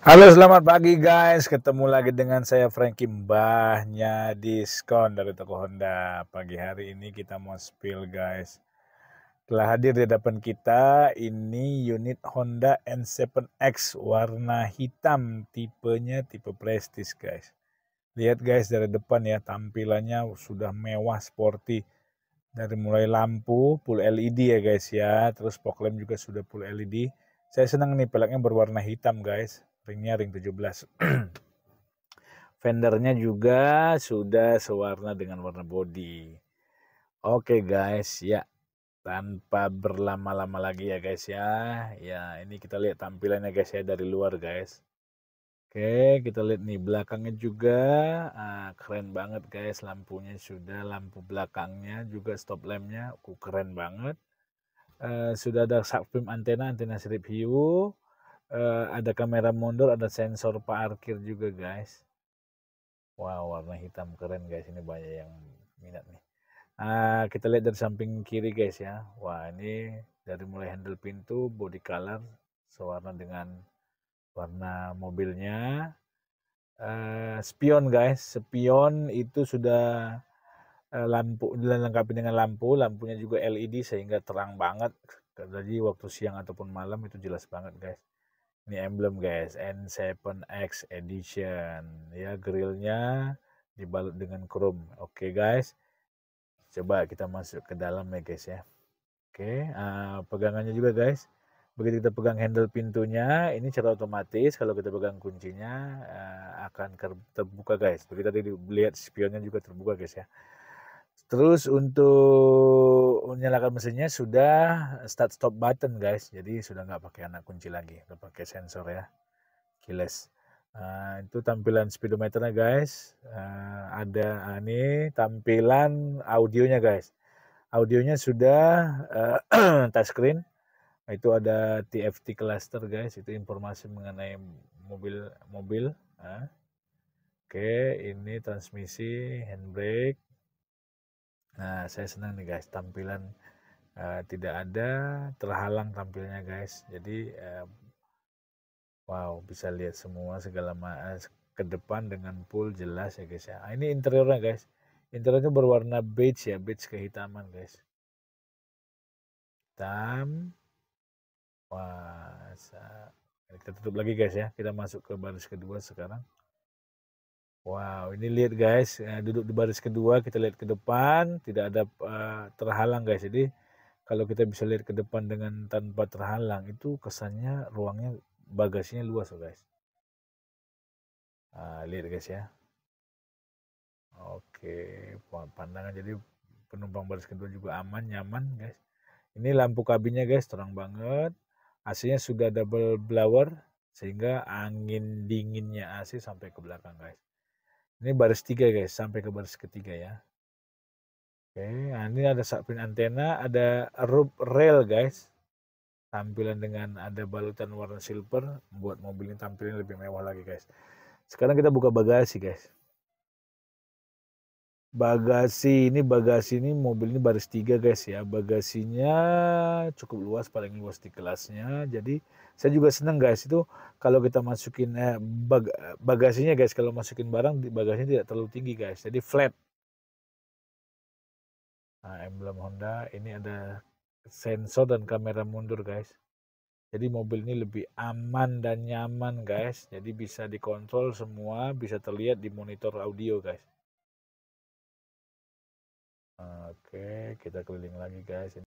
Halo selamat pagi guys, ketemu lagi dengan saya Frankie Mbahnya Diskon dari toko Honda. Pagi hari ini kita mau spill guys. Telah hadir di depan kita ini unit Honda N7X warna hitam, tipenya tipe Prestige guys. Lihat guys dari depan ya, tampilannya sudah mewah sporty. Dari mulai lampu full LED ya guys ya, terus poklem juga sudah full LED. Saya senang nih pelaknya berwarna hitam guys ringnya ring 17 Fendernya juga sudah sewarna dengan warna body. Oke okay guys, ya tanpa berlama-lama lagi ya guys ya. Ya ini kita lihat tampilannya guys ya dari luar guys. Oke okay, kita lihat nih belakangnya juga ah, keren banget guys lampunya sudah lampu belakangnya juga stop lampnya keren banget. Uh, sudah ada subframe antena antena sirip hiu Eh, ada kamera mundur ada sensor parkir juga guys wow warna hitam keren guys ini banyak yang minat nih uh, kita lihat dari samping kiri guys ya wah ini dari mulai handle pintu body color sewarna dengan warna mobilnya uh, spion guys spion itu sudah eh, lampu dilengkapi dengan lampu lampunya juga LED sehingga terang banget jadi waktu siang ataupun malam itu jelas banget guys ini emblem guys N7X edition ya grillnya dibalut dengan chrome oke okay, guys coba kita masuk ke dalam ya guys ya oke okay, uh, eh, pegangannya juga guys begitu kita pegang handle pintunya ini secara otomatis kalau kita pegang kuncinya uh, akan terbuka guys begitu tadi lihat spionnya juga terbuka guys ya terus untuk menyalakan mesinnya sudah start stop button guys jadi sudah nggak pakai anak kunci lagi udah pakai sensor ya keyless uh, itu tampilan speedometernya guys uh, ada uh, ini tampilan audionya guys audionya sudah uh, touchscreen itu ada TFT cluster guys itu informasi mengenai mobil mobil uh. oke ini transmisi handbrake Nah, saya senang nih guys, tampilan uh, tidak ada terhalang tampilnya guys. Jadi uh, wow, bisa lihat semua segala macam eh, ke depan dengan full jelas ya guys ya. Nah, ini interiornya guys. Interiornya berwarna beige ya, beige kehitaman guys. Hitam. Wah, kita tutup lagi guys ya. Kita masuk ke baris kedua sekarang. Wow, ini lihat guys, eh, duduk di baris kedua, kita lihat ke depan, tidak ada uh, terhalang guys. Jadi kalau kita bisa lihat ke depan dengan tanpa terhalang, itu kesannya ruangnya bagasinya luas loh guys. Uh, lihat guys ya. Oke, pandangan jadi penumpang baris kedua juga aman, nyaman guys. Ini lampu kabinnya guys, terang banget. ac sudah double blower sehingga angin dinginnya AC sampai ke belakang guys. Ini baris tiga guys, sampai ke baris ketiga ya. Oke, nah ini ada sapin antena, ada roof rail guys. Tampilan dengan ada balutan warna silver, buat mobil ini tampilnya lebih mewah lagi guys. Sekarang kita buka bagasi guys. Bagasi ini bagasi ini mobil ini baris tiga guys ya. Bagasinya cukup luas paling luas di kelasnya. Jadi saya juga senang guys itu kalau kita masukin eh, bag, bagasinya guys kalau masukin barang di bagasinya tidak terlalu tinggi guys. Jadi flat. Nah, emblem Honda ini ada sensor dan kamera mundur guys. Jadi mobil ini lebih aman dan nyaman guys. Jadi bisa dikontrol semua, bisa terlihat di monitor audio guys. Oke, kita keliling lagi guys.